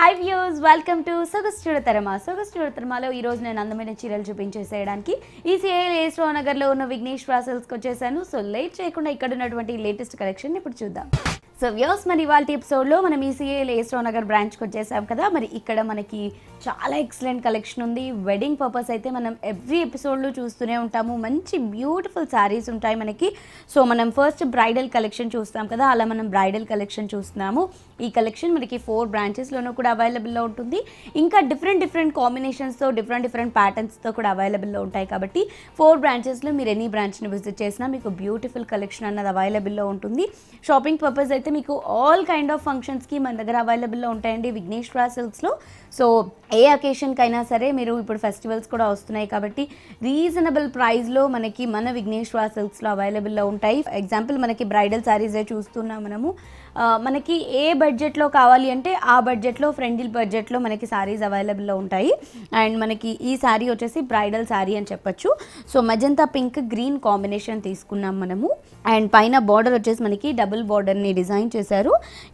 high views welcome to సొగస్తుడ తరమ సొగస్తుడ ఈ ఈరోజు నేను అందమైన చీరలు చూపించేసేయడానికి ఈ సీరియల్ నగర్ నగర్లో ఉన్న విఘ్నేష్ ప్రాసెల్స్కి వచ్చేసాను సో లేట్ చేయకుండా ఇక్కడ ఉన్నటువంటి లేటెస్ట్ కలెక్షన్ ఇప్పుడు చూద్దాం సో వ్యూస్ మరి ఇవాళ ఎపిసోడ్లో మనం ఈ ఏ ఏస్రో నగర్ బ్రాంచ్కి వచ్చేసాం కదా మరి ఇక్కడ మనకి చాలా ఎక్సలెంట్ కలెక్షన్ ఉంది వెడ్డింగ్ పర్పస్ అయితే మనం ఎవ్రీ ఎపిసోడ్లో చూస్తూనే ఉంటాము మంచి బ్యూటిఫుల్ శారీస్ ఉంటాయి మనకి సో మనం ఫస్ట్ బ్రైడల్ కలెక్షన్ చూస్తాం కదా అలా మనం బ్రైడల్ కలెక్షన్ చూస్తున్నాము ఈ కలెక్షన్ మనకి ఫోర్ బ్రాంచెస్లోనూ కూడా అవైలబుల్లో ఉంటుంది ఇంకా డిఫరెంట్ డిఫరెంట్ కాంబినేషన్స్తో డిఫరెంట్ డిఫరెంట్ ప్యాటర్న్స్తో కూడా అవైలబుల్లో ఉంటాయి కాబట్టి ఫోర్ బ్రాంచెస్లో మీరు ఎనీ బ్రాంచ్ని విజిట్ చేసినా మీకు బ్యూటిఫుల్ కలెక్షన్ అన్నది అవైలబుల్లో ఉంటుంది షాపింగ్ పర్పస్ అయితే మీకు ఆల్ కైండ్ ఆఫ్ ఫంక్షన్స్కి మన దగ్గర అవైలబుల్లో ఉంటాయండి విఘ్నేశ్వర సిల్క్స్లో సో ఏ అకేషన్కైనా సరే మీరు ఇప్పుడు ఫెస్టివల్స్ కూడా వస్తున్నాయి కాబట్టి రీజనబుల్ ప్రైస్లో మనకి మన విఘ్నేశ్వర సిల్క్స్లో అవైలబుల్లో ఉంటాయి ఎగ్జాంపుల్ మనకి బ్రైడల్ శారీసే చూస్తున్నాం మనము మనకి ఏ బడ్జెట్లో కావాలి అంటే ఆ బడ్జెట్లో ఫ్రెంజిల్ బడ్జెట్లో మనకి శారీస్ అవైలబుల్లో ఉంటాయి అండ్ మనకి ఈ శారీ వచ్చేసి బ్రైడల్ శారీ అని చెప్పొచ్చు so magenta pink green combination తీసుకున్నాం మనము అండ్ పైన బార్డర్ వచ్చేసి మనకి డబుల్ బార్డర్ని డిజైన్ చేశారు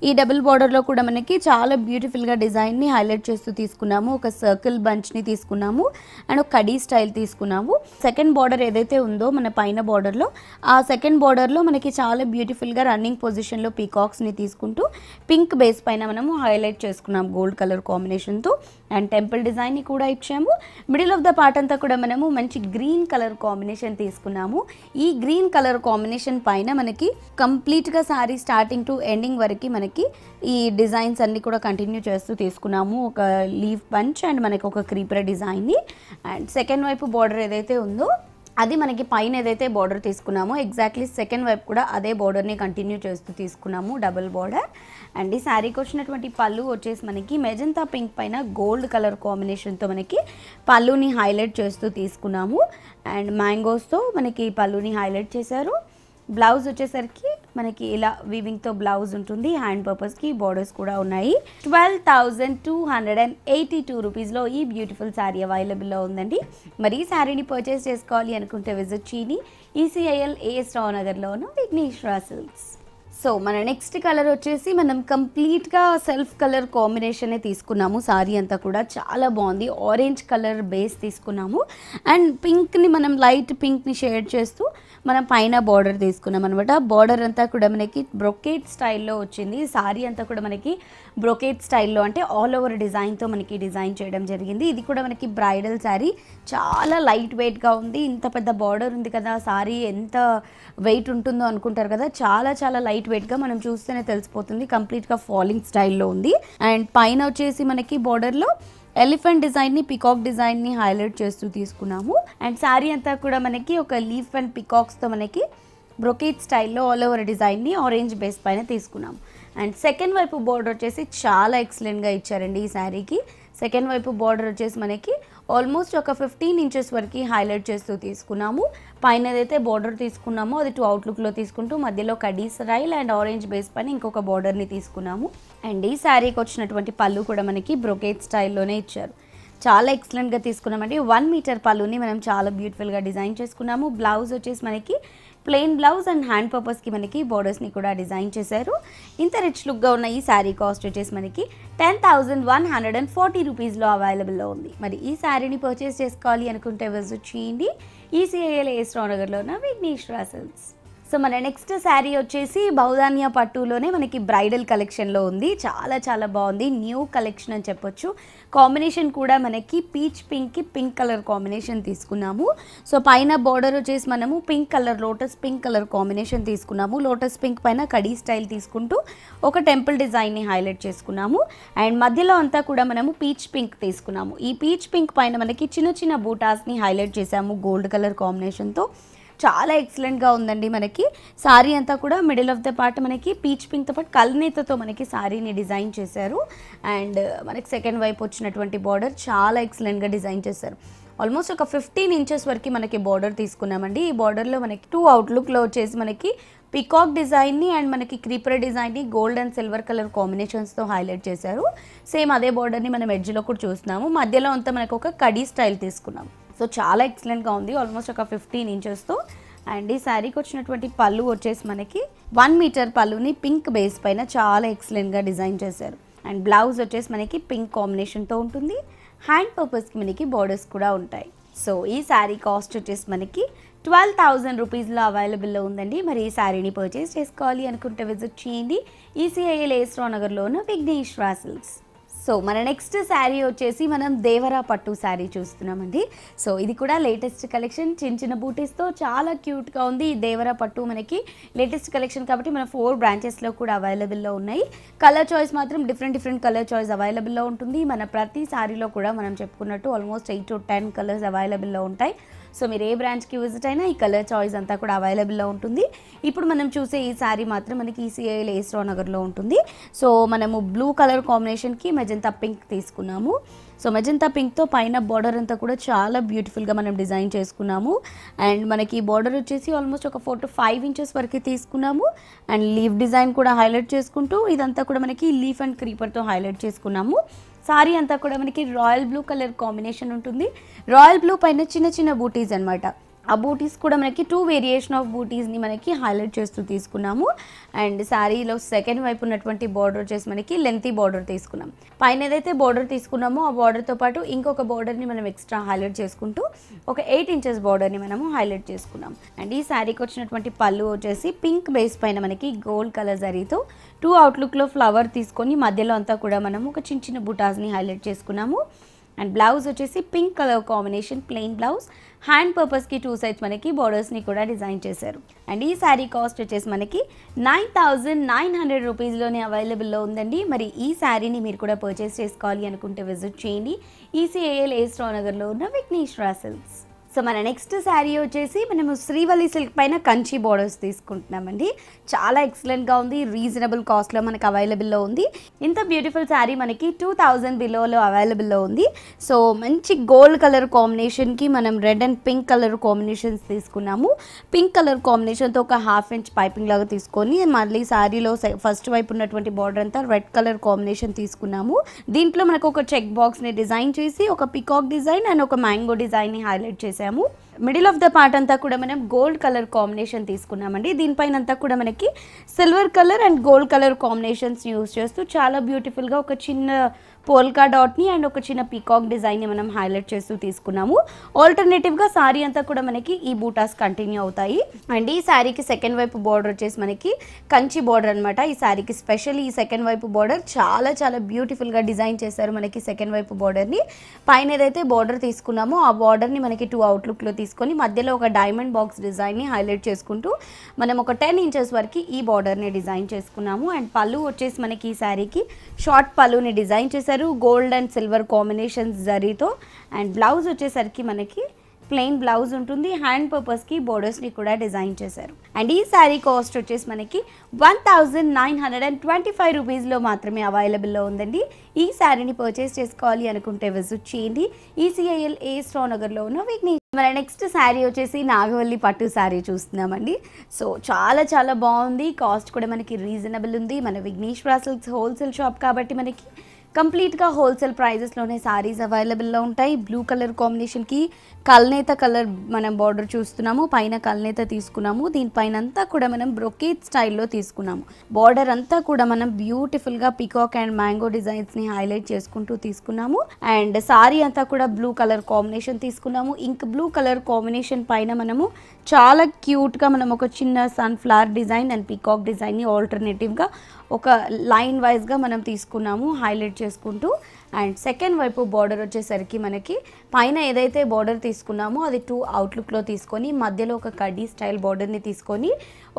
ఈ డబుల్ బార్డర్లో కూడా మనకి చాలా బ్యూటిఫుల్గా డిజైన్ని హైలైట్ చేస్తూ తీసుకున్నాము ఒక సర్కిల్ బంచ్ని తీసుకున్నాము అండ్ ఒక కడీ స్టైల్ తీసుకున్నాము సెకండ్ బార్డర్ ఏదైతే ఉందో మన పైన బార్డర్లో ఆ సెకండ్ బార్డర్లో మనకి చాలా బ్యూటిఫుల్గా రన్నింగ్ పొజిషన్లో పీకాక్స్ ని తీసుకుంటూ పింక్ బేస్ పైన మనము హైలైట్ చేసుకున్నాం గోల్డ్ కలర్ కాంబినేషన్తో అండ్ టెంపుల్ డిజైన్ని కూడా ఇచ్చాము మిడిల్ ఆఫ్ ద పార్ట్ అంతా కూడా మనము మంచి గ్రీన్ కలర్ కాంబినేషన్ తీసుకున్నాము ఈ గ్రీన్ కలర్ కాంబినేషన్ పైన మనకి కంప్లీట్గా సారీ స్టార్టింగ్ టు ఎండింగ్ వరకు మనకి ఈ డిజైన్స్ అన్నీ కూడా కంటిన్యూ చేస్తూ తీసుకున్నాము ఒక లీవ్ పంచ్ అండ్ మనకి ఒక క్రీపర్ డిజైన్ని అండ్ సెకండ్ వైపు బార్డర్ ఏదైతే ఉందో అది మనకి పైన ఏదైతే బార్డర్ తీసుకున్నామో ఎగ్జాక్ట్లీ సెకండ్ వైపు కూడా అదే బార్డర్ని కంటిన్యూ చేస్తూ తీసుకున్నాము డబుల్ బార్డర్ అండ్ ఈ శారీకి వచ్చినటువంటి పళ్ళు వచ్చేసి మనకి మెజంతా పింక్ పైన గోల్డ్ కలర్ కాంబినేషన్తో మనకి పళ్ళుని హైలైట్ చేస్తూ తీసుకున్నాము అండ్ మ్యాంగోస్తో మనకి పళ్ళుని హైలైట్ చేశారు బ్లౌజ్ వచ్చేసరికి మనకి ఇలా వీవింగ్తో బ్లౌజ్ ఉంటుంది హ్యాండ్ పర్పస్కి బోర్డర్స్ కూడా ఉన్నాయి twelve thousand two hundred and eighty two రూపీస్లో ఈ బ్యూటిఫుల్ శారీ అవైలబుల్లో ఉందండి మరి ఈ శారీని పర్చేస్ చేసుకోవాలి అనుకుంటే విజిట్ చేయని ఈసీఐఎల్ ఏఎస్ రావు నగర్లో ఉన్న విఘ్నేశ్వర సిల్క్స్ సో మన నెక్స్ట్ కలర్ వచ్చేసి మనం కంప్లీట్గా సెల్ఫ్ కలర్ కాంబినేషనే తీసుకున్నాము సారీ అంతా కూడా చాలా బాగుంది ఆరెంజ్ కలర్ బేస్ తీసుకున్నాము అండ్ పింక్ని మనం లైట్ పింక్ని షేడ్ చేస్తూ మనం పైన బార్డర్ తీసుకున్నాం అనమాట బార్డర్ అంతా కూడా మనకి బ్రొకేట్ స్టైల్లో వచ్చింది సారీ అంతా కూడా మనకి బ్రొకేట్ స్టైల్లో అంటే ఆల్ ఓవర్ డిజైన్తో మనకి డిజైన్ చేయడం జరిగింది ఇది కూడా మనకి బ్రైడల్ శారీ చాలా లైట్ వెయిట్గా ఉంది ఇంత పెద్ద బార్డర్ ఉంది కదా సారీ ఎంత వెయిట్ ఉంటుందో అనుకుంటారు కదా చాలా చాలా లైట్ లైట్ గా మనం చూస్తేనే తెలిసిపోతుంది కంప్లీట్ గా ఫాలింగ్ స్టైల్లో ఉంది అండ్ పైన వచ్చేసి మనకి లో ఎలిఫెంట్ డిజైన్ని పికాక్ డిజైన్ని హైలైట్ చేస్తూ తీసుకున్నాము అండ్ శారీ అంతా కూడా మనకి ఒక లీఫ్ అండ్ తో మనకి బ్రొకేట్ స్టైల్లో ఆల్ ఓవర్ డిజైన్ని ఆరెంజ్ బేస్ పైన తీసుకున్నాము అండ్ సెకండ్ వైపు బోర్డర్ వచ్చేసి చాలా ఎక్సలెంట్గా ఇచ్చారండి ఈ శారీకి సెకండ్ వైపు బోర్డర్ వచ్చేసి మనకి ఆల్మోస్ట్ ఒక ఫిఫ్టీన్ ఇంచెస్ వరకు హైలైట్ చేస్తూ తీసుకున్నాము పైన ఏదైతే బార్డర్ తీసుకున్నామో అది టూ అవుట్లుక్లో తీసుకుంటూ మధ్యలో కడీస్ రైల్ అండ్ ఆరెంజ్ బేస్ పని ఇంకొక బార్డర్ని తీసుకున్నాము అండ్ ఈ శారీకి వచ్చినటువంటి పళ్ళు కూడా మనకి బ్రొకేట్ స్టైల్లోనే ఇచ్చారు చాలా ఎక్సలెంట్గా తీసుకున్నామండి వన్ మీటర్ పళ్ళుని మనం చాలా బ్యూటిఫుల్గా డిజైన్ చేసుకున్నాము బ్లౌజ్ వచ్చేసి మనకి ప్లెయిన్ బ్లౌజ్ అండ్ హ్యాండ్ పర్పస్కి మనకి బోర్డర్స్ని కూడా డిజైన్ చేశారు ఇంత రిచ్ లుక్గా ఉన్న ఈ శారీ కాస్ట్ వచ్చేసి మనకి ten thousand one hundred and forty రూపీస్లో అవైలబుల్లో ఉంది మరి ఈ శారీని పర్చేస్ చేసుకోవాలి అనుకుంటే విజిట్ చేయండి ఈసీఐఎల్ ఏస్రానగర్లో ఉన్న విఘ్నేశ్వర సిల్స్ సో మన నెక్స్ట్ శారీ వచ్చేసి బౌధాన్య పట్టులోనే మనకి బ్రైడల్ కలెక్షన్లో ఉంది చాలా చాలా బాగుంది న్యూ కలెక్షన్ అని చెప్పొచ్చు కాంబినేషన్ కూడా మనకి పీచ్ పింక్కి పింక్ కలర్ కాంబినేషన్ తీసుకున్నాము సో పైన బార్డర్ వచ్చేసి మనము pink colour lotus pink colour combination తీసుకున్నాము లోటస్ పింక్ పైన కడీ స్టైల్ తీసుకుంటూ ఒక టెంపుల్ డిజైన్ని హైలైట్ చేసుకున్నాము అండ్ మధ్యలో అంతా కూడా మనము పీచ్ పింక్ తీసుకున్నాము ఈ పీచ్ పింక్ పైన మనకి చిన్న చిన్న బూటాస్ని హైలైట్ చేసాము గోల్డ్ కలర్ కాంబినేషన్తో చాలా ఎక్సలెంట్గా ఉందండి మనకి శారీ అంతా కూడా మిడిల్ ఆఫ్ ద పార్ట్ మనకి పీచ్ పింక్తో పాటు కల్నేతతో మనకి శారీని డిజైన్ చేశారు అండ్ మనకి సెకండ్ వైపు వచ్చినటువంటి బార్డర్ చాలా ఎక్సలెంట్గా డిజైన్ చేశారు ఆల్మోస్ట్ ఒక ఫిఫ్టీన్ ఇంచెస్ వరకు మనకి బార్డర్ తీసుకున్నామండి ఈ బార్డర్లో మనకి టూ అవుట్లుక్లో వచ్చేసి మనకి పికాక్ డిజైన్ని అండ్ మనకి క్రీపర్ డిజైన్ని గోల్డ్ అండ్ సిల్వర్ కలర్ కాంబినేషన్స్తో హైలైట్ చేశారు సేమ్ అదే బార్డర్ని మనం ఎడ్జ్లో కూడా చూస్తున్నాము మధ్యలో అంతా మనకు ఒక కడీ స్టైల్ తీసుకున్నాము సో చాలా ఎక్సలెంట్గా ఉంది ఆల్మోస్ట్ ఒక ఫిఫ్టీన్ ఇంచెస్తో అండ్ ఈ శారీకి వచ్చినటువంటి పళ్ళు వచ్చేసి మనకి వన్ మీటర్ పళ్ళుని పింక్ బేస్ పైన చాలా ఎక్సలెంట్గా డిజైన్ చేశారు అండ్ బ్లౌజ్ వచ్చేసి మనకి పింక్ కాంబినేషన్తో ఉంటుంది హ్యాండ్ పర్పస్కి మనకి బార్డర్స్ కూడా ఉంటాయి సో ఈ శారీ కాస్ట్ వచ్చేసి మనకి ట్వెల్వ్ థౌజండ్ రూపీస్లో అవైలబుల్లో ఉందండి మరి ఈ శారీని పర్చేస్ చేసుకోవాలి అనుకుంటే విజిట్ చేయండి ఈసీఐఎల్ ఏస్రో నగర్లోను విఘ్నేశ్వర సిల్క్స్ సో మన నెక్స్ట్ శారీ వచ్చేసి మనం దేవరా పట్టు శారీ చూస్తున్నామండి సో ఇది కూడా లేటెస్ట్ కలెక్షన్ చిన్న చిన్న బూటీస్తో చాలా క్యూట్గా ఉంది ఈ దేవరా పట్టు మనకి లేటెస్ట్ కలెక్షన్ కాబట్టి మన ఫోర్ బ్రాంచెస్లో కూడా అవైలబుల్లో ఉన్నాయి కలర్ చాయిస్ మాత్రం డిఫరెంట్ డిఫరెంట్ కలర్ చాయిస్ అవైలబుల్లో ఉంటుంది మన ప్రతి శారీలో కూడా మనం చెప్పుకున్నట్టు almost eight to ten colours అవైలబుల్లో ఉంటాయి సో మీరు ఏ బ్రాంచ్కి విజిట్ అయినా ఈ కలర్ చాయిస్ అంతా కూడా అవైలబుల్లో ఉంటుంది ఇప్పుడు మనం చూసే ఈ శారీ మాత్రం మనకి ఈసీఐ ఏస్రో నగర్లో ఉంటుంది సో మనము బ్లూ కలర్ కాంబినేషన్కి మెజంతా పింక్ తీసుకున్నాము సో మెజంతా పింక్తో పైన బార్డర్ అంతా కూడా చాలా బ్యూటిఫుల్గా మనం డిజైన్ చేసుకున్నాము అండ్ మనకి బార్డర్ వచ్చేసి ఆల్మోస్ట్ ఒక ఫోర్ టు ఫైవ్ ఇంచెస్ వరకు తీసుకున్నాము అండ్ లీఫ్ డిజైన్ కూడా హైలైట్ చేసుకుంటూ ఇదంతా కూడా మనకి లీఫ్ అండ్ క్రీపర్తో హైలైట్ చేసుకున్నాము సారీ అంతా కూడా మనకి రాయల్ బ్లూ కలర్ కాంబినేషన్ ఉంటుంది రాయల్ బ్లూ పైన చిన్న చిన్న బూటీస్ అనమాట ఆ బూటీస్ కూడా మనకి టూ వేరియేషన్ ఆఫ్ బూటీస్ని మనకి హైలైట్ చేస్తూ తీసుకున్నాము అండ్ శారీలో సెకండ్ వైపు ఉన్నటువంటి బార్డర్ వచ్చేసి మనకి లెంతీ బార్డర్ తీసుకున్నాం పైన ఏదైతే బార్డర్ తీసుకున్నామో ఆ బార్డర్తో పాటు ఇంకొక బార్డర్ని మనం ఎక్స్ట్రా హైలైట్ చేసుకుంటూ ఒక ఎయిట్ ఇంచెస్ బార్డర్ని మనము హైలైట్ చేసుకున్నాం అండ్ ఈ శారీకి వచ్చినటువంటి పళ్ళు వచ్చేసి పింక్ బేస్ పైన మనకి గోల్డ్ కలర్ జరీతో టూ అవుట్లుక్లో ఫ్లవర్ తీసుకొని మధ్యలో అంతా కూడా మనము ఒక చిన్న చిన్న బుటాస్ని హైలైట్ చేసుకున్నాము అండ్ బ్లౌజ్ వచ్చేసి pink colour combination plain blouse hand పర్పస్కి టూ సైడ్స్ మనకి బోర్డర్స్ని కూడా డిజైన్ చేశారు అండ్ ఈ శారీ కాస్ట్ వచ్చేసి మనకి నైన్ థౌజండ్ నైన్ హండ్రెడ్ రూపీస్లోనే అవైలబుల్లో ఉందండి మరి ఈ శారీని మీరు కూడా పర్చేస్ చేసుకోవాలి అనుకుంటే విజిట్ చేయండి ఈసీఏఎల్ ఏ స్ట్రానగర్లో ఉన్న విఘ్నేశ్వర సిల్క్స్ సో మన నెక్స్ట్ శారీ వచ్చేసి మనము శ్రీవల్లి సిల్క్ పైన కంచి బోర్డర్స్ తీసుకుంటున్నామండి చాలా ఎక్సలెంట్గా ఉంది రీజనబుల్ కాస్ట్లో మనకు అవైలబుల్లో ఉంది ఇంత బ్యూటిఫుల్ శారీ మనకి టూ థౌజండ్ బిలోలో అవైలబుల్లో ఉంది సో మంచి గోల్డ్ కలర్ కాంబినేషన్కి మనం red and pink colour combinations తీసుకున్నాము పింక్ కలర్ కాంబినేషన్తో ఒక హాఫ్ ఇంచ్ పైపింగ్ లాగా తీసుకొని మళ్ళీ శారీలో ఫస్ట్ వైపు ఉన్నటువంటి బార్డర్ అంతా రెడ్ కలర్ కాంబినేషన్ తీసుకున్నాము దీంట్లో మనకు ఒక చెక్ బాక్స్ని డిజైన్ చేసి ఒక పికాక్ డిజైన్ అండ్ ఒక మ్యాంగో డిజైన్ని హైలైట్ చేసాము temu middle of the part అంతా కూడా మనం గోల్డ్ కలర్ కాంబినేషన్ తీసుకున్నామండి దీనిపైన అంతా కూడా మనకి silver colour and gold colour combinations use చేస్తూ చాలా బ్యూటిఫుల్గా ఒక చిన్న పోల్కా డాట్ని అండ్ ఒక చిన్న పీకాక్ డిజైన్ని మనం హైలైట్ చేస్తూ తీసుకున్నాము ఆల్టర్నేటివ్గా సారీ అంతా కూడా మనకి ఈ బూటాస్ కంటిన్యూ అవుతాయి అండ్ ఈ శారీకి సెకండ్ వైపు బార్డర్ వచ్చేసి మనకి కంచి బార్డర్ అనమాట ఈ శారీకి స్పెషల్ ఈ సెకండ్ వైపు బార్డర్ చాలా చాలా బ్యూటిఫుల్గా డిజైన్ చేశారు మనకి సెకండ్ వైపు బార్డర్ని పైన ఏదైతే బార్డర్ తీసుకున్నామో ఆ బార్డర్ని మనకి టూ అవుట్లుక్లో తీసుకున్నాము తీసుకొని మధ్యలో ఒక డైమండ్ బాక్స్ డిజైన్ని హైలైట్ చేసుకుంటూ మనం ఒక టెన్ ఇంచెస్ వరకు ఈ బార్డర్ని డిజైన్ చేసుకున్నాము అండ్ పళ్ళు వచ్చేసి మనకి ఈ శారీకి షార్ట్ పళ్ళుని డిజైన్ చేశారు గోల్డ్ అండ్ సిల్వర్ కాంబినేషన్స్ జరీతో అండ్ బ్లౌజ్ వచ్చేసరికి మనకి ప్లెయిన్ బ్లౌజ్ ఉంటుంది హ్యాండ్ పర్పస్కి బోర్డర్స్ని కూడా డిజైన్ చేశారు అండ్ ఈ శారీ కాస్ట్ వచ్చేసి మనకి one thousand nine hundred and twenty five రూపీస్లో మాత్రమే అవైలబుల్లో ఉందండి ఈ శారీని పర్చేస్ చేసుకోవాలి అనుకుంటే విజిట్ చేయండి ఈసీఐఎల్ ఏ స్ట్రానగర్లో ఉన్న విఘ్నేష్ మన నెక్స్ట్ శారీ వచ్చేసి నాగవల్లి పట్టు శారీ చూస్తున్నామండి సో చాలా చాలా బాగుంది కాస్ట్ కూడా మనకి రీజనబుల్ ఉంది మన విఘ్నేశ్వర సిల్క్స్ హోల్సేల్ షాప్ కాబట్టి మనకి కంప్లీట్గా హోల్సేల్ ప్రైజెస్లోనే శారీస్ అవైలబుల్లో ఉంటాయి బ్లూ కలర్ కాంబినేషన్కి కల్నేత కలర్ మనం బార్డర్ చూస్తున్నాము పైన కల్నేత తీసుకున్నాము దీనిపైన అంతా కూడా మనం బ్రొకేట్ స్టైల్లో తీసుకున్నాము బార్డర్ అంతా కూడా మనం బ్యూటిఫుల్గా పికాక్ అండ్ మ్యాంగో డిజైన్స్ని హైలైట్ చేసుకుంటూ తీసుకున్నాము అండ్ సారీ అంతా కూడా బ్లూ కలర్ కాంబినేషన్ తీసుకున్నాము ఇంక్ బ్లూ కలర్ కాంబినేషన్ పైన మనము చాలా క్యూట్గా మనం ఒక చిన్న సన్ఫ్లవర్ డిజైన్ అండ్ పికాక్ డిజైన్ని ఆల్టర్నేటివ్గా ఒక లైన్ వైజ్గా మనం తీసుకున్నాము హైలైట్ చేసుకుంటూ అండ్ సెకండ్ వైపు బార్డర్ వచ్చేసరికి మనకి పైన ఏదైతే బార్డర్ తీసుకున్నామో అది టూ అవుట్లుక్లో తీసుకొని మధ్యలో ఒక కడ్డీ స్టైల్ బార్డర్ని తీసుకొని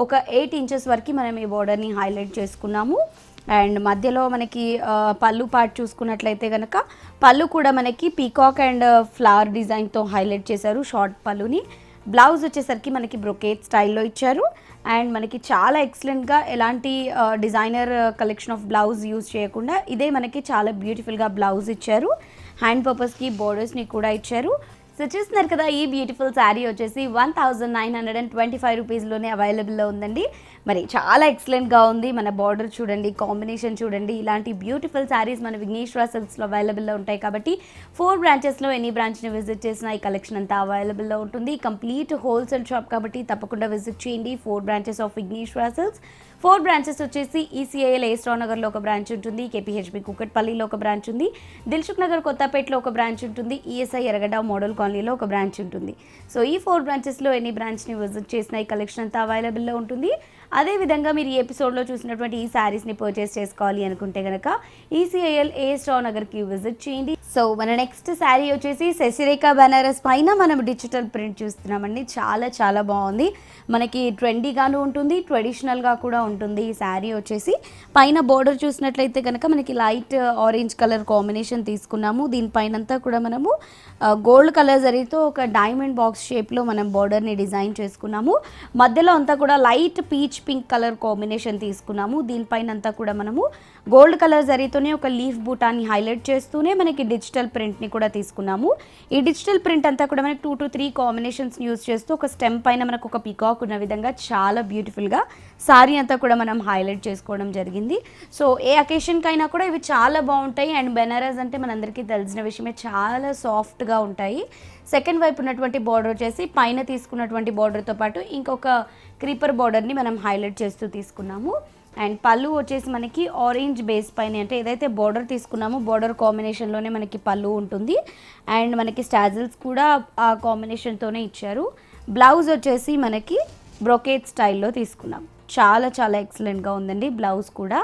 ఒక ఎయిట్ ఇంచెస్ వరకు మనం ఈ బార్డర్ని హైలైట్ చేసుకున్నాము అండ్ మధ్యలో మనకి పళ్ళు పార్ట్ చూసుకున్నట్లయితే కనుక పళ్ళు కూడా మనకి పీకాక్ అండ్ ఫ్లవర్ డిజైన్తో హైలైట్ చేశారు షార్ట్ పళ్ళుని బ్లౌజ్ వచ్చేసరికి మనకి బ్రొకేట్ స్టైల్లో ఇచ్చారు అండ్ మనకి చాలా ఎక్సలెంట్గా ఎలాంటి designer collection of blouse use చేయకుండా ఇదే మనకి చాలా బ్యూటిఫుల్గా బ్లౌజ్ ఇచ్చారు హ్యాండ్ పర్పస్కి బోర్డర్స్ని కూడా ఇచ్చారు సో చూస్తున్నారు కదా ఈ బ్యూటిఫుల్ శారీ వచ్చేసి one thousand nine hundred and twenty five రూపీస్లోనే అవైలబుల్లో ఉందండి మరి చాలా ఎక్సలెంట్గా ఉంది మన బార్డర్ చూడండి కాంబినేషన్ చూడండి ఇలాంటి బ్యూటిఫుల్ శారీస్ మన విఘ్నేశ్వర సిల్క్స్లో అవైలబుల్లో ఉంటాయి కాబట్టి ఫోర్ బ్రాంచెస్లో ఎనీ బ్రాంచ్ని విజిట్ చేసినా ఈ కలెక్షన్ అంతా అవైలబుల్లో ఉంటుంది కంప్లీట్ హోల్సేల్ షాప్ కాబట్టి తప్పకుండా విజిట్ చేయండి four branches of Vighneshwara Silks four branches వచ్చేసి ఈసీఐఎల్ e నగర్లో ఒక బ్రాంచ్ ఉంటుంది కేపీహెచ్బి కుక్కట్పల్లిలో ఒక బ్రాంచ్ ఉంది దిల్సుఖ్ నగర్ కొత్తపేటలో ఒక బ్రాంచ్ ఉంటుంది ఈఎస్ఐ ఎరగడ్డ మోడల్ కాలనీలో ఒక బ్రాంచ్ ఉంటుంది సో ఈ ఫోర్ బ్రాంచెస్లో ఎన్ని బ్రాంచ్ని విజిట్ చేసిన ఈ కలెక్షన్ అంతా అవైలబుల్లో ఉంటుంది అదేవిధంగా మీరు ఈ ఎపిసోడ్లో చూసినటువంటి ఈ శారీస్ని పర్చేస్ చేసుకోవాలి అనుకుంటే కనుక ఈసీఐఎల్ ఏ స్టావ్ నగర్కి విజిట్ చేయండి సో మన నెక్స్ట్ శారీ వచ్చేసి శశిరేఖ బెనారస్ పైన మనం డిజిటల్ ప్రింట్ చూస్తున్నామండి చాలా చాలా బాగుంది మనకి ట్రెండీగాను ఉంటుంది ట్రెడిషనల్గా కూడా ఉంటుంది ఈ శారీ వచ్చేసి పైన బోర్డర్ చూసినట్లయితే కనుక మనకి లైట్ ఆరెంజ్ కలర్ కాంబినేషన్ తీసుకున్నాము దీనిపైనంతా కూడా మనము గోల్డ్ కలర్ జరిగితే ఒక డైమండ్ బాక్స్ షేప్లో మనం బోర్డర్ని డిజైన్ చేసుకున్నాము మధ్యలో అంతా కూడా light peach pink colour combination తీసుకున్నాము దీనిపైన అంతా కూడా మనము గోల్డ్ కలర్ జరీతోనే ఒక లీఫ్ బూటాన్ని హైలైట్ చేస్తూనే మనకి డిజిటల్ ప్రింట్ని కూడా తీసుకున్నాము ఈ డిజిటల్ ప్రింట్ అంతా కూడా మనకి two to three combinations use చేస్తూ ఒక స్టెమ్ పైన మనకు ఒక పికాక్ ఉన్న విధంగా చాలా బ్యూటిఫుల్గా సారీ అంతా కూడా మనం హైలైట్ చేసుకోవడం జరిగింది సో ఏ అకేషన్కైనా కూడా ఇవి చాలా బాగుంటాయి అండ్ బెనారస్ అంటే మనందరికీ తెలిసిన విషయమే చాలా సాఫ్ట్గా ఉంటాయి సెకండ్ వైపు ఉన్నటువంటి బార్డర్ వచ్చేసి పైన తీసుకున్నటువంటి బార్డర్తో పాటు ఇంకొక క్రీపర్ బార్డర్ని మనం హైలైట్ చేస్తూ తీసుకున్నాము అండ్ పళ్ళు వచ్చేసి మనకి ఆరెంజ్ బేస్ పైన అంటే ఏదైతే బార్డర్ తీసుకున్నామో బార్డర్ కాంబినేషన్లోనే మనకి పళ్ళు ఉంటుంది అండ్ మనకి స్టాజిల్స్ కూడా ఆ కాంబినేషన్తోనే ఇచ్చారు బ్లౌజ్ వచ్చేసి మనకి బ్రొకేట్ స్టైల్లో తీసుకున్నాం చాలా చాలా ఎక్సలెంట్గా ఉందండి బ్లౌజ్ కూడా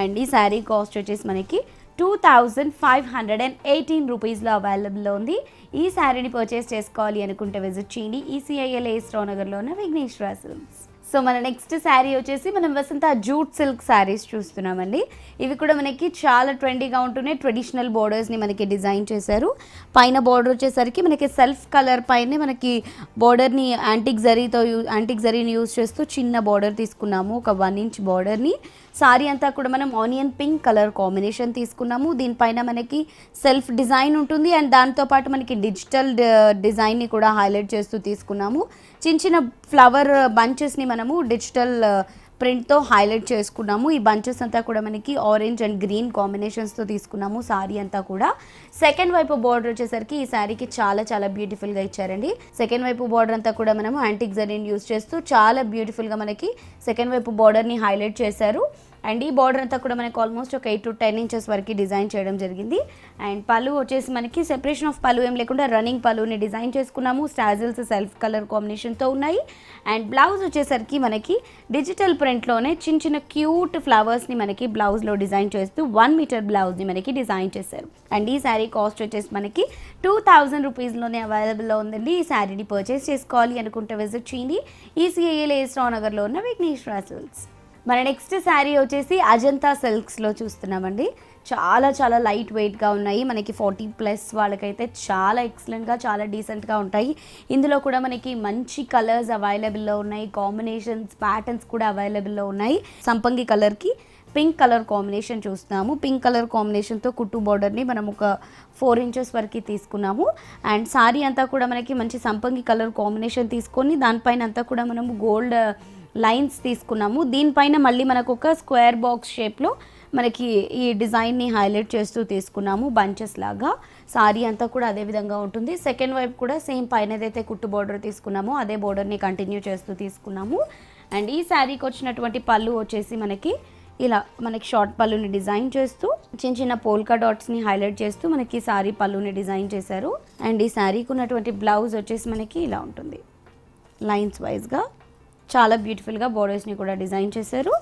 అండ్ ఈ శారీ కాస్ట్ వచ్చేసి మనకి two thousand five hundred and eighteen రూపీస్లో అవైలబుల్లో ఉంది ఈ శారీని పర్చేస్ చేసుకోవాలి అనుకుంటే విజిట్ చేయండి ఈసీఐఎల్ ఏ నగర్లో ఉన్న విఘ్నేశ్వర సిల్క్స్ సో మన నెక్స్ట్ శారీ వచ్చేసి మనం వసంత జూట్ సిల్క్ శారీస్ చూస్తున్నామండి ఇవి కూడా మనకి చాలా ట్రెండీగా ఉంటున్నాయి ట్రెడిషనల్ బోర్డర్స్ని మనకి డిజైన్ చేశారు పైన బోర్డర్ వచ్చేసరికి మనకి సెల్ఫ్ కలర్ పైన మనకి బోర్డర్ని యాంటిక్ జరీతో యాంటిక్ జరీని యూజ్ చేస్తూ చిన్న బోర్డర్ తీసుకున్నాము ఒక వన్ ఇంచ్ బోర్డర్ని సారీ అంతా కూడా మనం ఆనియన్ పింక్ కలర్ కాంబినేషన్ తీసుకున్నాము దీనిపైన మనకి సెల్ఫ్ డిజైన్ ఉంటుంది అండ్ దాంతోపాటు మనకి డిజిటల్ డిజైన్ని కూడా హైలైట్ చేస్తూ తీసుకున్నాము చిన్న చిన్న ఫ్లవర్ బంచెస్ని మనము డిజిటల్ ప్రింట్తో హైలైట్ చేసుకున్నాము ఈ బంచెస్ అంతా కూడా మనకి ఆరెంజ్ అండ్ గ్రీన్ కాంబినేషన్స్తో తీసుకున్నాము శారీ అంతా కూడా సెకండ్ వైపు బార్డర్ వచ్చేసరికి ఈ శారీకి చాలా చాలా బ్యూటిఫుల్గా ఇచ్చారండి సెకండ్ వైపు బార్డర్ అంతా కూడా మనము యాంటిక్ జరీన్ యూస్ చేస్తూ చాలా బ్యూటిఫుల్గా మనకి సెకండ్ వైపు బార్డర్ని హైలైట్ చేశారు అండ్ ఈ బార్డర్ అంతా కూడా మనకి ఆల్మోస్ట్ ఒక ఎయిట్ టు టెన్ ఇంచెస్ వరకు డిజైన్ చేయడం జరిగింది అండ్ పలు వచ్చేసి మనకి సెపరేషన్ ఆఫ్ పలు ఏం లేకుండా రన్నింగ్ పలుని డిజైన్ చేసుకున్నాము స్టాజిల్స్ సెల్ఫ్ కలర్ కాంబినేషన్తో ఉన్నాయి అండ్ బ్లౌజ్ వచ్చేసరికి మనకి డిజిటల్ ప్రింట్లోనే చిన్న చిన్న క్యూట్ ఫ్లవర్స్ని మనకి బ్లౌజ్లో డిజైన్ చేస్తూ వన్ మీటర్ బ్లౌజ్ని మనకి డిజైన్ చేశారు అండ్ ఈ శారీ కాస్ట్ వచ్చేసి మనకి టూ థౌజండ్ రూపీస్లోనే అవైలబుల్లో ఉందండి ఈ శారీని పర్చేస్ చేసుకోవాలి అనుకుంటే విజిట్ చేయండి ఈసీఐఎల్ ఏస్రానగర్లో ఉన్న విఘ్నేశ్వర సిల్స్ మన నెక్స్ట్ శారీ వచ్చేసి అజంతా సిల్క్స్లో చూస్తున్నామండి చాలా చాలా లైట్ వెయిట్గా ఉన్నాయి మనకి ఫార్టీ ప్లస్ వాళ్ళకైతే చాలా ఎక్సలెంట్గా చాలా డీసెంట్గా ఉంటాయి ఇందులో కూడా మనకి మంచి కలర్స్ అవైలబుల్లో ఉన్నాయి కాంబినేషన్స్ ప్యాటర్న్స్ కూడా అవైలబుల్లో ఉన్నాయి సంపంగి కలర్కి పింక్ కలర్ కాంబినేషన్ చూస్తున్నాము పింక్ కలర్ కాంబినేషన్తో కుట్టు బార్డర్ని మనం ఒక ఫోర్ ఇంచెస్ వరకు తీసుకున్నాము అండ్ సారీ అంతా కూడా మనకి మంచి సంపంగి కలర్ కాంబినేషన్ తీసుకొని దానిపైన అంతా కూడా మనము గోల్డ్ లైన్స్ తీసుకున్నాము దీనిపైన మళ్ళీ మనకు ఒక స్క్వేర్ బాక్స్ షేప్లో మనకి ఈ డిజైన్ని హైలైట్ చేస్తూ తీసుకున్నాము బంచెస్ లాగా సారీ అంతా కూడా అదే విధంగా ఉంటుంది సెకండ్ వైపు కూడా సేమ్ పైన ఏదైతే కుట్టు బోర్డర్ తీసుకున్నామో అదే బోర్డర్ని కంటిన్యూ చేస్తూ తీసుకున్నాము అండ్ ఈ శారీకి వచ్చినటువంటి పళ్ళు వచ్చేసి మనకి ఇలా మనకి షార్ట్ పళ్ళుని డిజైన్ చేస్తూ చిన్న చిన్న పోల్కా డాట్స్ని హైలైట్ చేస్తూ మనకి శారీ పళ్ళుని డిజైన్ చేశారు అండ్ ఈ శారీకి ఉన్నటువంటి బ్లౌజ్ వచ్చేసి మనకి ఇలా ఉంటుంది లైన్స్ వైజ్గా చాలా బ్యూటిఫుల్గా బోర్డర్స్ని కూడా డిజైన్ చేశారు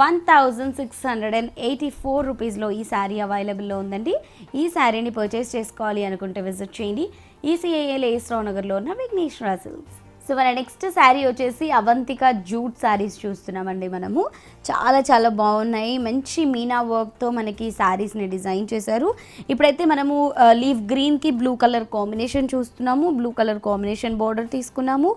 one thousand six hundred and eighty four రూపీస్లో ఈ శారీ అవైలబుల్లో ఉందండి ఈ శారీని పర్చేస్ చేసుకోవాలి అనుకుంటే విజిట్ చేయండి ఈసీఏఏ లేస్రావు నగర్లో ఉన్న విఘ్నేశ్వర సిల్క్స్ సో మన నెక్స్ట్ శారీ వచ్చేసి అవంతిక జూట్ శారీస్ చూస్తున్నామండి మనము చాలా చాలా బాగున్నాయి మంచి మీనా వర్క్తో మనకి శారీస్ని డిజైన్ చేశారు ఇప్పుడైతే మనము లీవ్ గ్రీన్కి బ్లూ కలర్ కాంబినేషన్ చూస్తున్నాము బ్లూ కలర్ కాంబినేషన్ బార్డర్ తీసుకున్నాము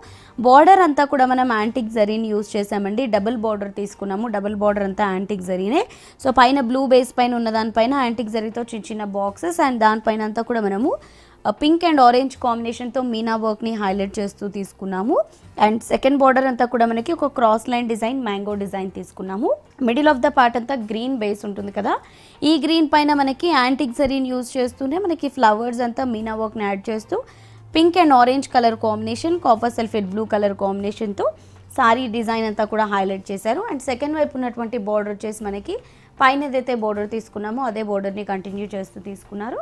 బార్డర్ అంతా కూడా మనం యాంటిక్ జరీని యూజ్ చేసామండి డబుల్ బార్డర్ తీసుకున్నాము డబుల్ బార్డర్ అంతా యాంటిక్ జరీనే సో పైన బ్లూ బేస్ పైన ఉన్న దానిపైన యాంటిక్ జరీతో చిన్న చిన్న బాక్సెస్ అండ్ దానిపైన అంతా కూడా మనము పింక్ అండ్ ఆరెంజ్ కాంబినేషన్తో మీనా వర్క్ని హైలైట్ చేస్తూ తీసుకున్నాము అండ్ సెకండ్ బార్డర్ అంతా కూడా మనకి ఒక cross line design mango design తీసుకున్నాము మిడిల్ ఆఫ్ ద పార్ట్ అంతా గ్రీన్ బేస్ ఉంటుంది కదా ఈ గ్రీన్ పైన మనకి యాంటిక్ జరీని యూజ్ చేస్తూనే మనకి ఫ్లవర్స్ అంతా మీనా వర్క్ని యాడ్ చేస్తూ pink and orange colour combination copper sulphate blue colour కాంబినేషన్తో సారీ డిజైన్ అంతా కూడా హైలైట్ చేశారు అండ్ సెకండ్ వైపు ఉన్నటువంటి బార్డర్ వచ్చేసి మనకి పైన ఏదైతే బోర్డర్ తీసుకున్నామో అదే బోర్డర్ని కంటిన్యూ చేస్తూ తీసుకున్నారు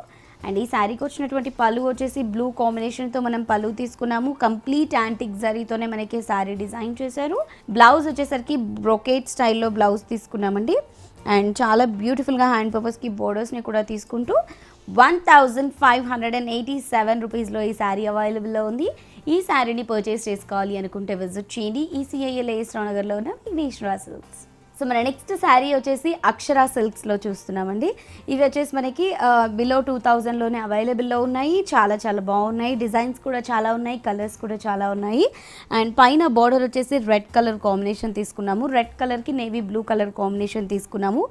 అండ్ ఈ శారీకి వచ్చినటువంటి పళ్ళు వచ్చేసి బ్లూ కాంబినేషన్తో మనం పళ్ళు తీసుకున్నాము కంప్లీట్ యాంటిక్ జరీతోనే మనకి శారీ డిజైన్ చేశారు బ్లౌజ్ వచ్చేసరికి బ్రోకేట్ స్టైల్లో బ్లౌజ్ తీసుకున్నామండి అండ్ చాలా బ్యూటిఫుల్గా హ్యాండ్ పర్పస్కి బోర్డర్స్ని కూడా తీసుకుంటూ one thousand five hundred and eighty seven రూపీస్లో ఈ శారీ అవైలబుల్లో ఉంది ఈ శారీని పర్చేస్ చేసుకోవాలి అనుకుంటే విజిట్ చేయండి ECIL A S Vighneshwara so మన నెక్స్ట్ శారీ వచ్చేసి అక్షర సిల్క్స్లో చూస్తున్నామండి ఇవి వచ్చేసి మనకి బిలో టూ థౌజండ్లోనే అవైలబుల్లో ఉన్నాయి చాలా చాలా బాగున్నాయి డిజైన్స్ కూడా చాలా ఉన్నాయి కలర్స్ కూడా చాలా ఉన్నాయి అండ్ పైన బార్డర్ వచ్చేసి రెడ్ కలర్ కాంబినేషన్ తీసుకున్నాము రెడ్ కలర్కి నేవీ బ్లూ కలర్ కాంబినేషన్ తీసుకున్నాము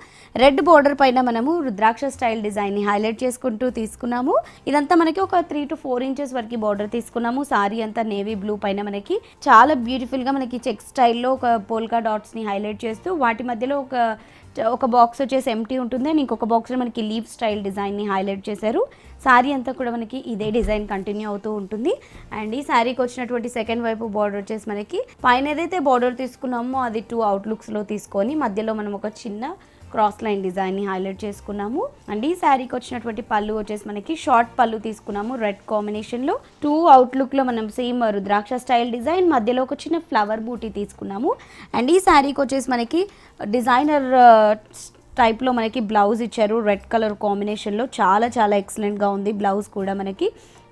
రెడ్ బార్డర్ పైన మనము రుద్రాక్ష స్టైల్ డిజైన్ని హైలైట్ చేసుకుంటూ తీసుకున్నాము ఇదంతా మనకి ఒక త్రీ టు ఫోర్ ఇంచెస్ వరకు బార్డర్ తీసుకున్నాము సారీ అంతా నేవీ బ్లూ పైన మనకి చాలా బ్యూటిఫుల్గా మనకి చెక్ స్టైల్లో ఒక పోల్కా డాట్స్ని హైలైట్ చేస్తూ వాటి మధ్యలో ఒక ఒక బాక్స్ వచ్చేసి ఎంటీ ఉంటుంది అండ్ ఇంకొక బాక్స్లో మనకి లీవ్ స్టైల్ డిజైన్ని హైలైట్ చేశారు శారీ అంతా కూడా మనకి ఇదే డిజైన్ కంటిన్యూ అవుతూ ఉంటుంది అండ్ ఈ శారీకి వచ్చినటువంటి సెకండ్ వైపు బార్డర్ వచ్చేసి మనకి పైన ఏదైతే బార్డర్ తీసుకున్నామో అది టూ అవుట్లుక్స్లో తీసుకొని మధ్యలో మనం ఒక చిన్న క్రాస్ లైన్ డిజైన్ని హైలైట్ చేసుకున్నాము అండ్ ఈ శారీకి వచ్చినటువంటి పళ్ళు వచ్చేసి మనకి షార్ట్ పళ్ళు తీసుకున్నాము రెడ్ కాంబినేషన్లో టూ అవుట్లుక్లో మనం సేమ్ రుద్రాక్ష స్టైల్ డిజైన్ మధ్యలో ఒక చిన్న ఫ్లవర్ బూటీ తీసుకున్నాము అండ్ ఈ శారీకి వచ్చేసి మనకి డిజైనర్ టైప్లో మనకి బ్లౌజ్ ఇచ్చారు రెడ్ కలర్ కాంబినేషన్లో చాలా చాలా ఎక్సలెంట్గా ఉంది బ్లౌజ్ కూడా మనకి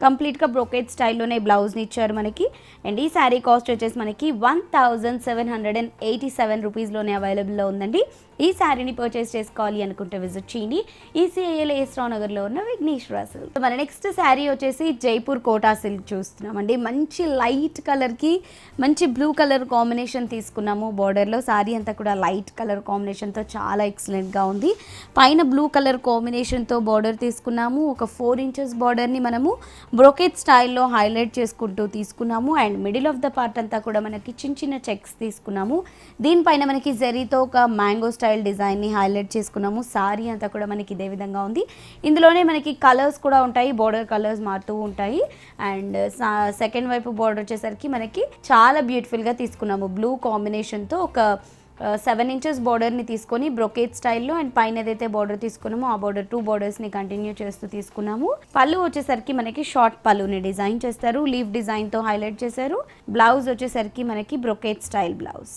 కంప్లీట్గా బ్రోకేట్ స్టైల్లోనే బ్లౌజ్ని ఇచ్చారు మనకి అండ్ ఈ శారీ కాస్ట్ వచ్చేసి మనకి one thousand seven hundred and eighty seven రూపీస్లోనే అవైలబుల్లో ఉందండి ఈ శారీని పర్చేస్ చేసుకోవాలి అనుకుంటే విజిట్ చేయండి ఈసీఐఎల్ నగర్ నగర్లో ఉన్న విఘ్నేశ్వర సిల్క్ మన నెక్స్ట్ శారీ వచ్చేసి జైపూర్ కోటా సిల్క్ చూస్తున్నామండి మంచి లైట్ కలర్కి మంచి బ్లూ కలర్ కాంబినేషన్ తీసుకున్నాము బార్డర్లో శారీ అంతా కూడా లైట్ కలర్ కాంబినేషన్తో చాలా ఎక్సలెంట్గా ఉంది పైన బ్లూ కలర్ కాంబినేషన్తో బార్డర్ తీసుకున్నాము ఒక ఫోర్ ఇంచెస్ బార్డర్ని మనము బ్రోకెట్ స్టైల్లో హైలైట్ చేసుకుంటూ తీసుకున్నాము and middle of the part అంతా కూడా మనకి చిన్న చిన్న చెక్స్ తీసుకున్నాము దీనిపైన మనకి జరీతో ఒక మ్యాంగో స్టైల్ స్టైల్ డిజైన్ని హైలైట్ చేసుకున్నాము శారీ అంతా కూడా మనకి ఇదే విధంగా ఉంది ఇందులోనే మనకి కలర్స్ కూడా ఉంటాయి బోర్డర్ కలర్స్ మారుతూ ఉంటాయి అండ్ సెకండ్ వైపు బోర్డర్ వచ్చేసరికి మనకి చాలా బ్యూటిఫుల్గా తీసుకున్నాము బ్లూ కాంబినేషన్తో ఒక సెవెన్ ఇంచెస్ బోర్డర్ని తీసుకొని బ్రొకేట్ స్టైల్లో అండ్ పైన ఏదైతే బోర్డర్ తీసుకున్నామో ఆ బోర్డర్ టూ బోర్డర్స్ని కంటిన్యూ చేస్తూ తీసుకున్నాము పళ్ళు వచ్చేసరికి మనకి షార్ట్ పళ్ళుని డిజైన్ చేస్తారు లీవ్ డిజైన్తో హైలైట్ చేశారు బ్లౌజ్ వచ్చేసరికి మనకి బ్రొకేట్ స్టైల్ బ్లౌజ్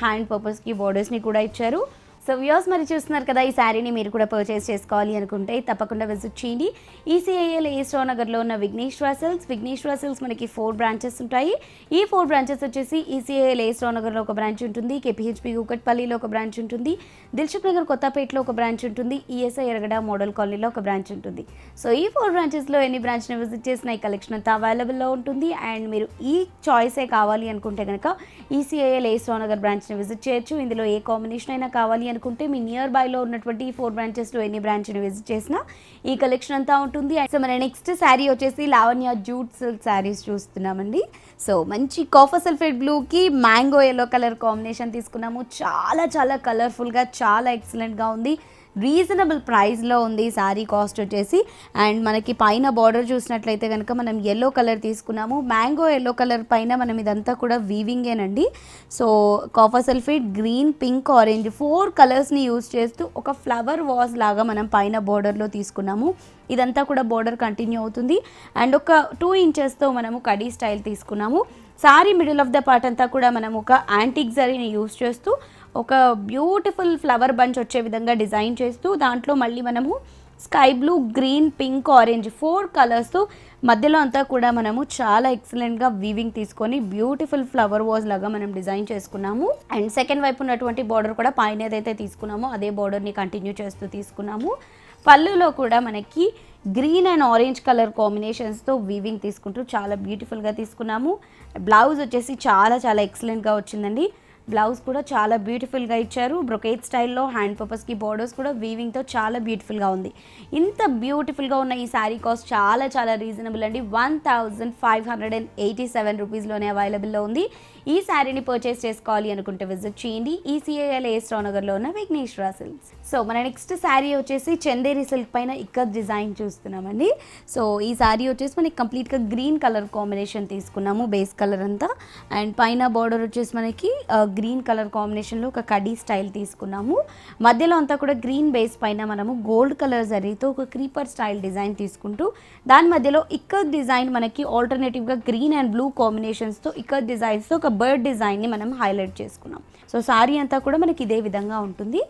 హ్యాండ్ పర్పస్కి బోర్డర్స్ని కూడా ఇచ్చారు సో వ్యూస్ మరి చూస్తున్నారు కదా ఈ శారీని మీరు కూడా పర్చేస్ చేసుకోవాలి అనుకుంటే తప్పకుండా విజిట్ చేయండి ఈసీఐఎల్ ఏస్ట్రో నగర్లో ఉన్న విఘ్నేశ్వర సిల్క్స్ విఘ్నేశ్వర సిల్క్స్ మనకి ఫోర్ బ్రాంచెస్ ఉంటాయి ఈ ఫోర్ బ్రాంచెస్ వచ్చేసి ఈసీఐఎల్ ఏస్ట్రో నగర్లో ఒక బ్రాంచ్ ఉంటుంది కేపీహెచ్పి కూకట్పల్లిలో ఒక బ్రాంచ్ ఉంటుంది దిల్షుక్ నగర్ కొత్తపేటలో ఒక బ్రాంచ్ ఉంటుంది ఈఎస్ఐ ఎరగడ మోడల్ కాలనీలో ఒక బ్రాంచ్ ఉంటుంది సో ఈ ఫోర్ బ్రాంచెస్లో ఎన్ని బ్రాంచ్ని విజిట్ చేసిన ఈ కలెక్షన్ అంతా అవైలబుల్లో ఉంటుంది అండ్ మీరు ఈ చాయిసే కావాలి అనుకుంటే కనుక ఈసీఐఎల్ ఏస్ట్రో నగర్ బ్రాంచ్ని విజిట్ చేయొచ్చు ఇందులో ఏ కాంబినేషన్ అయినా కావాలి అనుకుంటే మీ నియర్ బైలో ఉన్నటువంటి ఫోర్ బ్రాంచెస్లో ఎన్ని బ్రాంచ్ని విజిట్ చేసినా ఈ కలెక్షన్ అంతా ఉంటుంది సో మన నెక్స్ట్ శారీ వచ్చేసి లావణ్య జూట్ సిల్క్ శారీస్ చూస్తున్నామండి సో మంచి కాఫర్ సల్ఫేట్ బ్లూకి మ్యాంగో ఎల్లో కలర్ కాంబినేషన్ తీసుకున్నాము చాలా చాలా కలర్ఫుల్గా చాలా ఎక్సలెంట్గా ఉంది రీజనబుల్ ప్రైస్లో ఉంది శారీ కాస్ట్ వచ్చేసి అండ్ మనకి పైన బార్డర్ చూసినట్లయితే కనుక మనం ఎల్లో కలర్ తీసుకున్నాము మ్యాంగో ఎల్లో కలర్ పైన మనం ఇదంతా కూడా వీవింగేనండి so copper sulphate green pink orange four కలర్స్ని యూజ్ చేస్తూ ఒక ఫ్లవర్ వాజ్ లాగా మనం పైన బార్డర్లో తీసుకున్నాము ఇదంతా కూడా బార్డర్ కంటిన్యూ అవుతుంది అండ్ ఒక టూ ఇంచెస్తో మనము కడీ స్టైల్ తీసుకున్నాము sorry middle of the part అంతా కూడా మనం ఒక యాంటిక్ జరీని యూజ్ చేస్తూ ఒక బ్యూటిఫుల్ ఫ్లవర్ బంచ్ వచ్చే విధంగా డిజైన్ చేస్తూ దాంట్లో మళ్ళీ మనము sky blue green pink orange four కలర్స్తో మధ్యలో అంతా కూడా మనము చాలా ఎక్సలెంట్గా వీవింగ్ తీసుకొని బ్యూటిఫుల్ ఫ్లవర్ వాజ్ లాగా మనం డిజైన్ చేసుకున్నాము అండ్ సెకండ్ వైపు ఉన్నటువంటి బార్డర్ కూడా పైన ఏదైతే తీసుకున్నామో అదే బార్డర్ని కంటిన్యూ చేస్తూ తీసుకున్నాము పళ్ళులో కూడా మనకి గ్రీన్ అండ్ ఆరెంజ్ కలర్ కాంబినేషన్స్తో వీవింగ్ తీసుకుంటూ చాలా బ్యూటిఫుల్గా తీసుకున్నాము బ్లౌజ్ వచ్చేసి చాలా చాలా ఎక్సలెంట్గా వచ్చిందండి బ్లౌజ్ కూడా చాలా బ్యూటిఫుల్గా ఇచ్చారు బ్రొకేట్ స్టైల్లో హ్యాండ్ పర్పస్కి బోర్డర్స్ కూడా వీవింగ్తో చాలా బ్యూటిఫుల్గా ఉంది ఇంత బ్యూటిఫుల్గా ఉన్న ఈ శారీ కాస్ట్ చాలా చాలా రీజనబుల్ అండి one thousand five hundred and eighty seven రూపీస్లోనే అవైలబుల్లో ఉంది ఈ శారీని పర్చేస్ చేసుకోవాలి అనుకుంటే విజిట్ చేయండి ఈసీఐఎల్ ఏస్ట్రానగర్లో ఉన్న విఘ్నేశ్వర సిల్క్స్ సో మన నెక్స్ట్ శారీ వచ్చేసి చందేరి సిల్క్ పైన ఇక్కడ డిజైన్ చూస్తున్నామండి సో ఈ శారీ వచ్చేసి మనకి కంప్లీట్గా గ్రీన్ కలర్ కాంబినేషన్ తీసుకున్నాము బేస్ కలర్ అంతా అండ్ పైన బార్డర్ వచ్చేసి మనకి uh, గ్రీన్ కలర్ కాంబినేషన్లో ఒక కడీ స్టైల్ తీసుకున్నాము మధ్యలో అంతా కూడా గ్రీన్ బేస్ పైన మనము గోల్డ్ కలర్ జరీతో ఒక క్రీపర్ స్టైల్ డిజైన్ తీసుకుంటూ దాని మధ్యలో ఇక్కడ డిజైన్ మనకి ఆల్టర్నేటివ్గా గ్రీన్ అండ్ బ్లూ కాంబినేషన్స్తో ఇక్కడ డిజైన్స్తో ఒక బర్డ్ డిజైన్ని మనం హైలైట్ చేసుకున్నాం సో శారీ అంతా కూడా మనకి ఇదే విధంగా ఉంటుంది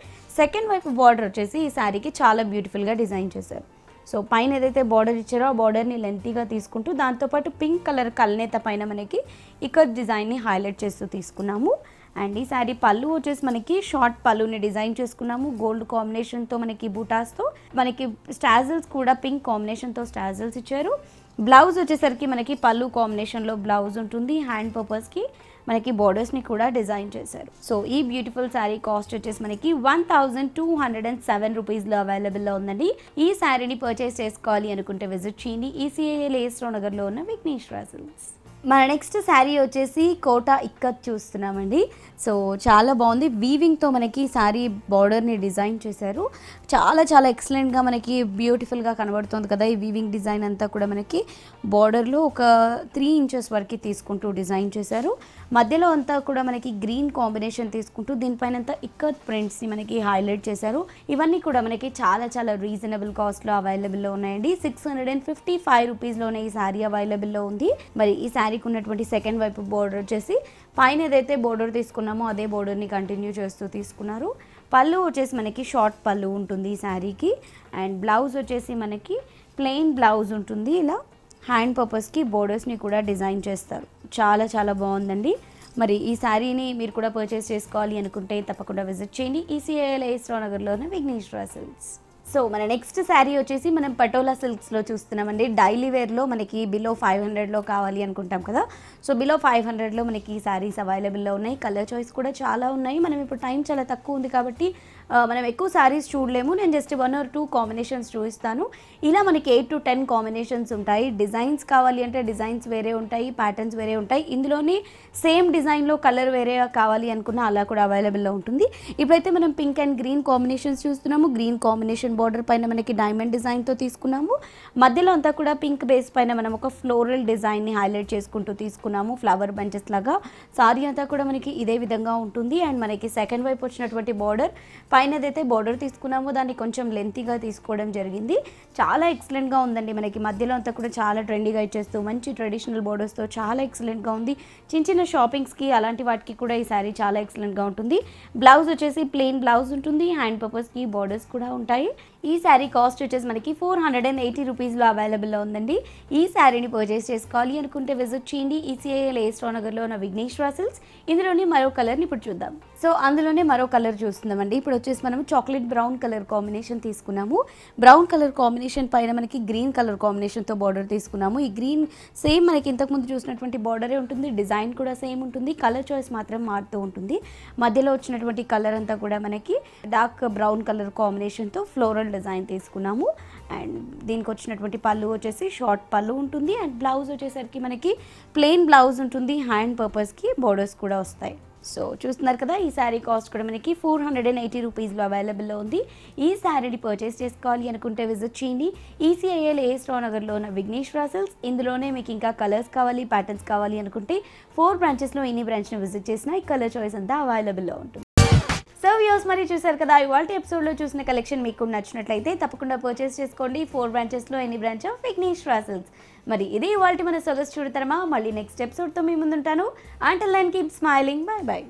సెకండ్ వైపు బార్డర్ వచ్చేసి ఈ శారీకి చాలా బ్యూటిఫుల్గా డిజైన్ చేశారు సో పైన ఏదైతే బార్డర్ ఇచ్చారో ఆ బార్డర్ని లెంతీగా తీసుకుంటూ దాంతోపాటు పింక్ కలర్ కల్నేత పైన మనకి ఇక్కడ డిజైన్ని హైలైట్ చేస్తూ తీసుకున్నాము అండ్ ఈ శారీ పళ్ళు వచ్చేసి మనకి షార్ట్ పళ్ళుని డిజైన్ చేసుకున్నాము గోల్డ్ కాంబినేషన్తో మనకి బూటాస్తో మనకి స్టాజిల్స్ కూడా పింక్ కాంబినేషన్తో స్టాజిల్స్ ఇచ్చారు బ్లౌజ్ వచ్చేసరికి మనకి పళ్ళు కాంబినేషన్లో బ్లౌజ్ ఉంటుంది హ్యాండ్ పర్పస్కి మనకి బోర్డర్స్ని కూడా డిజైన్ చేశారు సో ఈ బ్యూటిఫుల్ శారీ కాస్ట్ వచ్చేసి మనకి one thousand two hundred and seven రూపీస్లో అవైలబుల్లో ఉందండి ఈ శారీని పర్చేస్ చేసుకోవాలి అనుకుంటే విజిట్ చేయండి ఈసీఏ నగర్ లో ఉన్న విఘ్నేశ్వర సిల్స్ మన నెక్స్ట్ శారీ వచ్చేసి కోటా ఇక్కత్ చూస్తున్నామండి సో చాలా బాగుంది వీవింగ్తో మనకి శారీ బార్డర్ని డిజైన్ చేశారు చాలా చాలా ఎక్సలెంట్గా మనకి బ్యూటిఫుల్గా కనబడుతుంది కదా ఈ వీవింగ్ డిజైన్ అంతా కూడా మనకి బార్డర్లో ఒక త్రీ ఇంచెస్ వరకు తీసుకుంటూ డిజైన్ చేశారు మధ్యలో అంతా కూడా మనకి గ్రీన్ కాంబినేషన్ తీసుకుంటూ దీనిపైన అంతా ఇక్కత్ ప్రింట్స్ని మనకి హైలైట్ చేశారు ఇవన్నీ కూడా మనకి చాలా చాలా రీజనబుల్ కాస్ట్లో అవైలబుల్లో ఉన్నాయండి six hundred and fifty five రూపీస్లోనే ఈ శారీ అవైలబుల్లో ఉంది మరి ఈ శారీ శారీకి ఉన్నటువంటి సెకండ్ వైపు బోర్డర్ వచ్చేసి పైన ఏదైతే బోర్డర్ తీసుకున్నామో అదే బోర్డర్ని కంటిన్యూ చేస్తూ తీసుకున్నారు పళ్ళు వచ్చేసి మనకి షార్ట్ పళ్ళు ఉంటుంది ఈ శారీకి అండ్ బ్లౌజ్ వచ్చేసి మనకి ప్లెయిన్ బ్లౌజ్ ఉంటుంది ఇలా హ్యాండ్ పర్పస్కి బోర్డర్స్ని కూడా డిజైన్ చేస్తారు చాలా చాలా బాగుందండి మరి ఈ శారీని మీరు కూడా పర్చేస్ చేసుకోవాలి అనుకుంటే తప్పకుండా విజిట్ చేయండి ఈసీఐఎల్ ఈశ్వరానగర్లోని విఘ్నేశ్వర సిల్క్స్ సో మన నెక్స్ట్ శారీ వచ్చేసి మనం పటోలా సిల్క్స్లో చూస్తున్నామండి డైలీ వేర్లో మనకి బిలో ఫైవ్ హండ్రెడ్లో కావాలి అనుకుంటాం కదా సో బిలో ఫైవ్ హండ్రెడ్లో మనకి శారీస్ అవైలబుల్లో ఉన్నాయి కలర్ చాయిస్ కూడా చాలా ఉన్నాయి మనం ఇప్పుడు టైం చాలా తక్కువ ఉంది కాబట్టి మనం ఎక్కువ శారీస్ చూడలేము నేను just one or two combinations చూపిస్తాను ఇలా మనకి ఎయిట్ టు టెన్ కాంబినేషన్స్ ఉంటాయి డిజైన్స్ కావాలి అంటే డిజైన్స్ వేరే ఉంటాయి ప్యాటర్న్స్ వేరే ఉంటాయి ఇందులోనే సేమ్ డిజైన్లో కలర్ వేరే కావాలి అనుకున్న అలా కూడా అవైలబుల్లో ఉంటుంది ఇప్పుడైతే మనం పింక్ అండ్ గ్రీన్ కాంబినేషన్స్ చూస్తున్నాము గ్రీన్ కాంబినేషన్ బార్డర్ పైన మనకి డైమండ్ డిజైన్తో తీసుకున్నాము మధ్యలో అంతా కూడా పింక్ బేస్ పైన మనం ఒక ఫ్లోరల్ డిజైన్ని హైలైట్ చేసుకుంటూ తీసుకున్నాము ఫ్లవర్ బంచెస్ లాగా సారీ అంతా కూడా మనకి ఇదే విధంగా ఉంటుంది అండ్ మనకి సెకండ్ వైపు వచ్చినటువంటి బార్డర్ పైన ఏదైతే బోర్డర్ తీసుకున్నామో దాన్ని కొంచెం లెంతీగా తీసుకోవడం జరిగింది చాలా ఎక్సలెంట్గా ఉందండి మనకి మధ్యలో అంతా కూడా చాలా ట్రెండీగా ఇచ్చేస్తూ మంచి ట్రెడిషనల్ బోర్డర్స్తో చాలా ఎక్సలెంట్గా ఉంది చిన్న చిన్న షాపింగ్స్కి అలాంటి వాటికి కూడా ఈ శారీ చాలా ఎక్సలెంట్గా ఉంటుంది బ్లౌజ్ వచ్చేసి ప్లెయిన్ బ్లౌజ్ ఉంటుంది హ్యాండ్ పర్పస్కి బోర్డర్స్ కూడా ఉంటాయి ఈ శారీ కాస్ట్ వచ్చేసి మనకి ఫోర్ హండ్రెడ్ అండ్ ఎయిటీ రూపీస్లో అవైలబుల్లో ఉందండి ఈ శారీని పర్చేస్ చేసుకోవాలి అనుకుంటే విజిట్ చేయండి ఈసీఐ లేస్ట్రో నగర్లో ఉన్న విఘ్నేశ్వర సిల్స్ ఇందులోనే మరో కలర్ని ఇప్పుడు చూద్దాం సో అందులోనే మరో కలర్ చూస్తున్నామండి ఇప్పుడు వచ్చేసి మనం చాక్లెట్ బ్రౌన్ కలర్ కాంబినేషన్ తీసుకున్నాము బ్రౌన్ కలర్ కాంబినేషన్ పైన మనకి గ్రీన్ కలర్ కాంబినేషన్తో బార్డర్ తీసుకున్నాము ఈ గ్రీన్ సేమ్ మనకి ఇంతకుముందు చూసినటువంటి బార్డరే ఉంటుంది డిజైన్ కూడా సేమ్ ఉంటుంది కలర్ చాయిస్ మాత్రం మారుతూ ఉంటుంది మధ్యలో వచ్చినటువంటి కలర్ అంతా కూడా మనకి డార్క్ బ్రౌన్ కలర్ కాంబినేషన్తో ఫ్లోరల్ సింపుల్ డిజైన్ తీసుకున్నాము అండ్ దీనికి వచ్చినటువంటి పళ్ళు వచ్చేసి షార్ట్ పళ్ళు ఉంటుంది అండ్ బ్లౌజ్ వచ్చేసరికి మనకి ప్లెయిన్ బ్లౌజ్ ఉంటుంది హ్యాండ్ పర్పస్కి బోర్డర్స్ కూడా వస్తాయి సో చూస్తున్నారు కదా ఈ శారీ కాస్ట్ కూడా మనకి ఫోర్ హండ్రెడ్ అండ్ ఎయిటీ రూపీస్లో అవైలబుల్లో ఉంది ఈ శారీని పర్చేస్ చేసుకోవాలి అనుకుంటే విజిట్ చేయండి ఈసీఐఎల్ e ఏ నగర్లో ఉన్న విఘ్నేశ్వర సెల్స్ ఇందులోనే మీకు ఇంకా కలర్స్ కావాలి ప్యాటర్న్స్ కావాలి అనుకుంటే ఫోర్ బ్రాంచెస్లో ఎన్ని బ్రాంచ్ని విజిట్ చేసినా ఈ కలర్ చాయిస్ అంతా అవైలబుల్లో ఉంటుంది సో వ్యూస్ మరి చూసారు కదా ఇవాళ ఎపిసోడ్లో చూసిన కలెక్షన్ మీకు నచ్చినట్లయితే తప్పకుండా పర్చేస్ చేసుకోండి ఫోర్ బ్రాంచెస్లో ఎన్ని బ్రాంచ్ ఆఫ్ విఘ్నేష్ సిల్క్స్ మరి ఇది ఇవాళ మన సొగస్ చూడతారమా మళ్ళీ నెక్స్ట్ ఎపిసోడ్తో మీ ముందుంటాను until line keep smiling bye bye